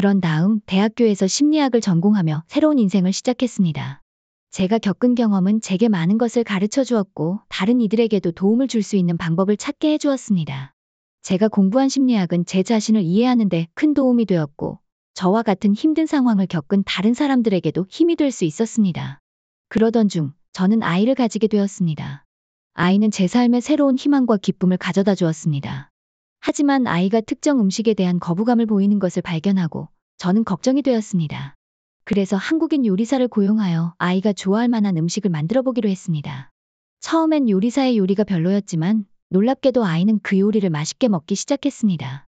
그런 다음 대학교에서 심리학을 전공하며 새로운 인생을 시작했습니다. 제가 겪은 경험은 제게 많은 것을 가르쳐 주었고 다른 이들에게도 도움을 줄 수 있는 방법을 찾게 해 주었습니다. 제가 공부한 심리학은 제 자신을 이해하는데 큰 도움이 되었고 저와 같은 힘든 상황을 겪은 다른 사람들에게도 힘이 될 수 있었습니다. 그러던 중 저는 아이를 가지게 되었습니다. 아이는 제 삶에 새로운 희망과 기쁨을 가져다 주었습니다. 하지만 아이가 특정 음식에 대한 거부감을 보이는 것을 발견하고 저는 걱정이 되었습니다. 그래서 한국인 요리사를 고용하여 아이가 좋아할 만한 음식을 만들어 보기로 했습니다. 처음엔 요리사의 요리가 별로였지만 놀랍게도 아이는 그 요리를 맛있게 먹기 시작했습니다.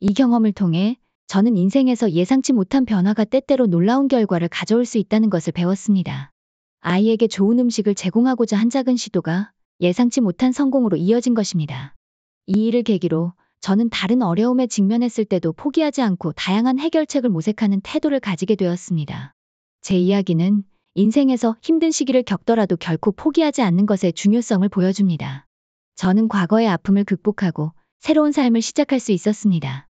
이 경험을 통해 저는 인생에서 예상치 못한 변화가 때때로 놀라운 결과를 가져올 수 있다는 것을 배웠습니다. 아이에게 좋은 음식을 제공하고자 한 작은 시도가 예상치 못한 성공으로 이어진 것입니다. 이 일을 계기로 저는 다른 어려움에 직면했을 때도 포기하지 않고 다양한 해결책을 모색하는 태도를 가지게 되었습니다. 제 이야기는 인생에서 힘든 시기를 겪더라도 결코 포기하지 않는 것의 중요성을 보여줍니다. 저는 과거의 아픔을 극복하고 새로운 삶을 시작할 수 있었습니다.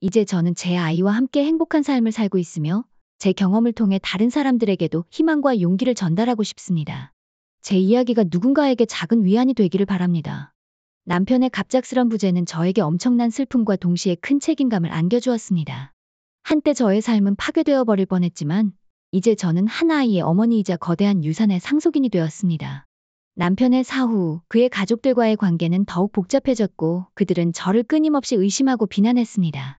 이제 저는 제 아이와 함께 행복한 삶을 살고 있으며 제 경험을 통해 다른 사람들에게도 희망과 용기를 전달하고 싶습니다. 제 이야기가 누군가에게 작은 위안이 되기를 바랍니다. 남편의 갑작스런 부재는 저에게 엄청난 슬픔과 동시에 큰 책임감을 안겨주었습니다. 한때 저의 삶은 파괴되어 버릴 뻔했지만 이제 저는 한 아이의 어머니이자 거대한 유산의 상속인이 되었습니다. 남편의 사후 그의 가족들과의 관계는 더욱 복잡해졌고 그들은 저를 끊임없이 의심하고 비난했습니다.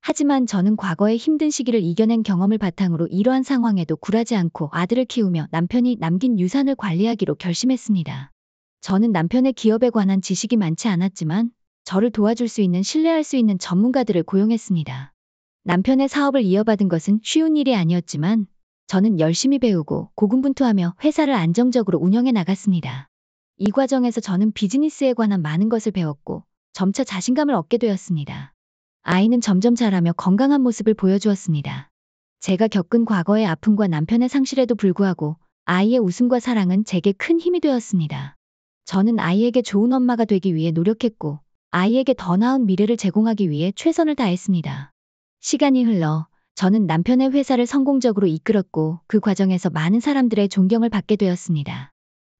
하지만 저는 과거의 힘든 시기를 이겨낸 경험을 바탕으로 이러한 상황에도 굴하지 않고 아들을 키우며 남편이 남긴 유산을 관리하기로 결심했습니다. 저는 남편의 기업에 관한 지식이 많지 않았지만 저를 도와줄 수 있는 신뢰할 수 있는 전문가들을 고용했습니다. 남편의 사업을 이어받은 것은 쉬운 일이 아니었지만 저는 열심히 배우고 고군분투하며 회사를 안정적으로 운영해 나갔습니다. 이 과정에서 저는 비즈니스에 관한 많은 것을 배웠고 점차 자신감을 얻게 되었습니다. 아이는 점점 자라며 건강한 모습을 보여주었습니다. 제가 겪은 과거의 아픔과 남편의 상실에도 불구하고 아이의 웃음과 사랑은 제게 큰 힘이 되었습니다. 저는 아이에게 좋은 엄마가 되기 위해 노력했고 아이에게 더 나은 미래를 제공하기 위해 최선을 다했습니다. 시간이 흘러 저는 남편의 회사를 성공적으로 이끌었고 그 과정에서 많은 사람들의 존경을 받게 되었습니다.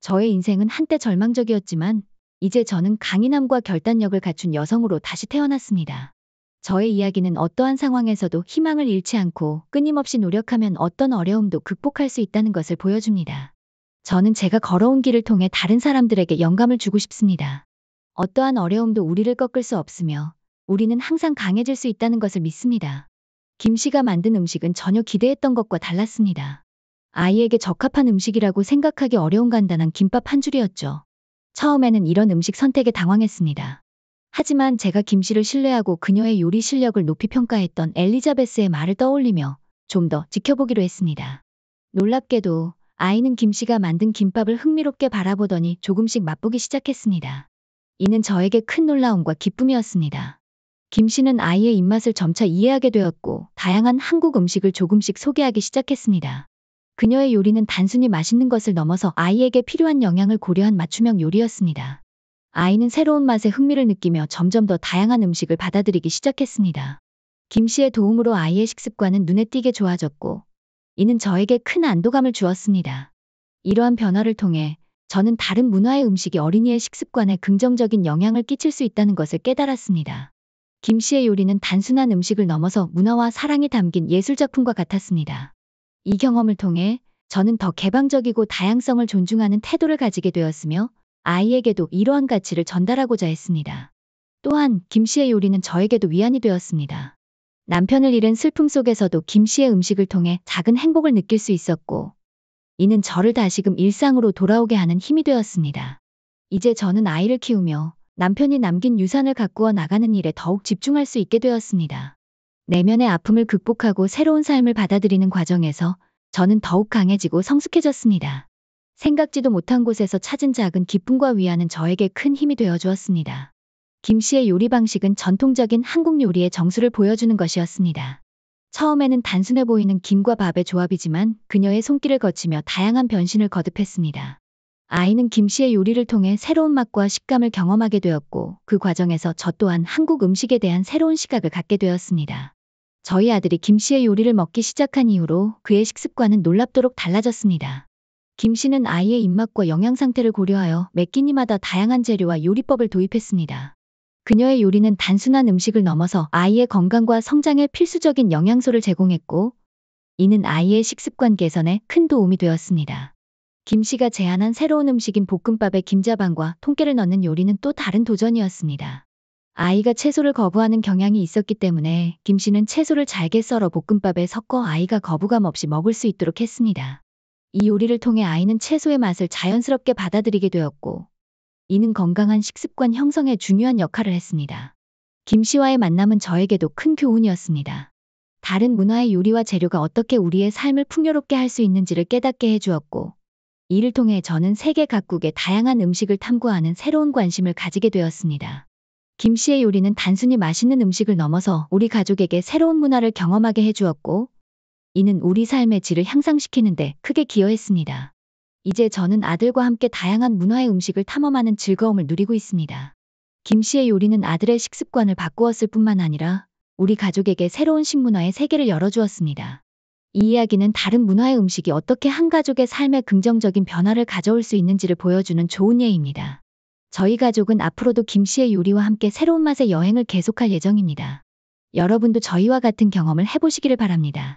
저의 인생은 한때 절망적이었지만 이제 저는 강인함과 결단력을 갖춘 여성으로 다시 태어났습니다. 저의 이야기는 어떠한 상황에서도 희망을 잃지 않고 끊임없이 노력하면 어떤 어려움도 극복할 수 있다는 것을 보여줍니다. 저는 제가 걸어온 길을 통해 다른 사람들에게 영감을 주고 싶습니다. 어떠한 어려움도 우리를 꺾을 수 없으며 우리는 항상 강해질 수 있다는 것을 믿습니다. 김 씨가 만든 음식은 전혀 기대했던 것과 달랐습니다. 아이에게 적합한 음식이라고 생각하기 어려운 간단한 김밥 한 줄이었죠. 처음에는 이런 음식 선택에 당황했습니다. 하지만 제가 김 씨를 신뢰하고 그녀의 요리 실력을 높이 평가했던 엘리자베스의 말을 떠올리며 좀 더 지켜보기로 했습니다. 놀랍게도 아이는 김씨가 만든 김밥을 흥미롭게 바라보더니 조금씩 맛보기 시작했습니다. 이는 저에게 큰 놀라움과 기쁨이었습니다. 김씨는 아이의 입맛을 점차 이해하게 되었고 다양한 한국 음식을 조금씩 소개하기 시작했습니다. 그녀의 요리는 단순히 맛있는 것을 넘어서 아이에게 필요한 영양을 고려한 맞춤형 요리였습니다. 아이는 새로운 맛에 흥미를 느끼며 점점 더 다양한 음식을 받아들이기 시작했습니다. 김 씨의 도움으로 아이의 식습관은 눈에 띄게 좋아졌고 이는 저에게 큰 안도감을 주었습니다. 이러한 변화를 통해 저는 다른 문화의 음식이 어린이의 식습관에 긍정적인 영향을 끼칠 수 있다는 것을 깨달았습니다. 김 씨의 요리는 단순한 음식을 넘어서 문화와 사랑이 담긴 예술작품과 같았습니다. 이 경험을 통해 저는 더 개방적이고 다양성을 존중하는 태도를 가지게 되었으며 아이에게도 이러한 가치를 전달하고자 했습니다. 또한 김 씨의 요리는 저에게도 위안이 되었습니다. 남편을 잃은 슬픔 속에서도 김 씨의 음식을 통해 작은 행복을 느낄 수 있었고 이는 저를 다시금 일상으로 돌아오게 하는 힘이 되었습니다. 이제 저는 아이를 키우며 남편이 남긴 유산을 가꾸어 나가는 일에 더욱 집중할 수 있게 되었습니다. 내면의 아픔을 극복하고 새로운 삶을 받아들이는 과정에서 저는 더욱 강해지고 성숙해졌습니다. 생각지도 못한 곳에서 찾은 작은 기쁨과 위안은 저에게 큰 힘이 되어 주었습니다. 김씨의 요리 방식은 전통적인 한국 요리의 정수를 보여주는 것이었습니다. 처음에는 단순해 보이는 김과 밥의 조합이지만 그녀의 손길을 거치며 다양한 변신을 거듭했습니다. 아이는 김씨의 요리를 통해 새로운 맛과 식감을 경험하게 되었고 그 과정에서 저 또한 한국 음식에 대한 새로운 시각을 갖게 되었습니다. 저희 아들이 김씨의 요리를 먹기 시작한 이후로 그의 식습관은 놀랍도록 달라졌습니다. 김씨는 아이의 입맛과 영양 상태를 고려하여 매 끼니마다 다양한 재료와 요리법을 도입했습니다. 그녀의 요리는 단순한 음식을 넘어서 아이의 건강과 성장에 필수적인 영양소를 제공했고 이는 아이의 식습관 개선에 큰 도움이 되었습니다. 김 씨가 제안한 새로운 음식인 볶음밥에 김자반과 통깨를 넣는 요리는 또 다른 도전이었습니다. 아이가 채소를 거부하는 경향이 있었기 때문에 김 씨는 채소를 잘게 썰어 볶음밥에 섞어 아이가 거부감 없이 먹을 수 있도록 했습니다. 이 요리를 통해 아이는 채소의 맛을 자연스럽게 받아들이게 되었고 이는 건강한 식습관 형성에 중요한 역할을 했습니다. 김 씨와의 만남은 저에게도 큰 교훈이었습니다. 다른 문화의 요리와 재료가 어떻게 우리의 삶을 풍요롭게 할 수 있는지를 깨닫게 해주었고, 이를 통해 저는 세계 각국의 다양한 음식을 탐구하는 새로운 관심을 가지게 되었습니다. 김 씨의 요리는 단순히 맛있는 음식을 넘어서 우리 가족에게 새로운 문화를 경험하게 해주었고, 이는 우리 삶의 질을 향상시키는데 크게 기여했습니다. 이제 저는 아들과 함께 다양한 문화의 음식을 탐험하는 즐거움을 누리고 있습니다. 김 씨의 요리는 아들의 식습관을 바꾸었을 뿐만 아니라 우리 가족에게 새로운 식문화의 세계를 열어주었습니다. 이 이야기는 다른 문화의 음식이 어떻게 한 가족의 삶에 긍정적인 변화를 가져올 수 있는지를 보여주는 좋은 예입니다. 저희 가족은 앞으로도 김 씨의 요리와 함께 새로운 맛의 여행을 계속할 예정입니다. 여러분도 저희와 같은 경험을 해보시기를 바랍니다.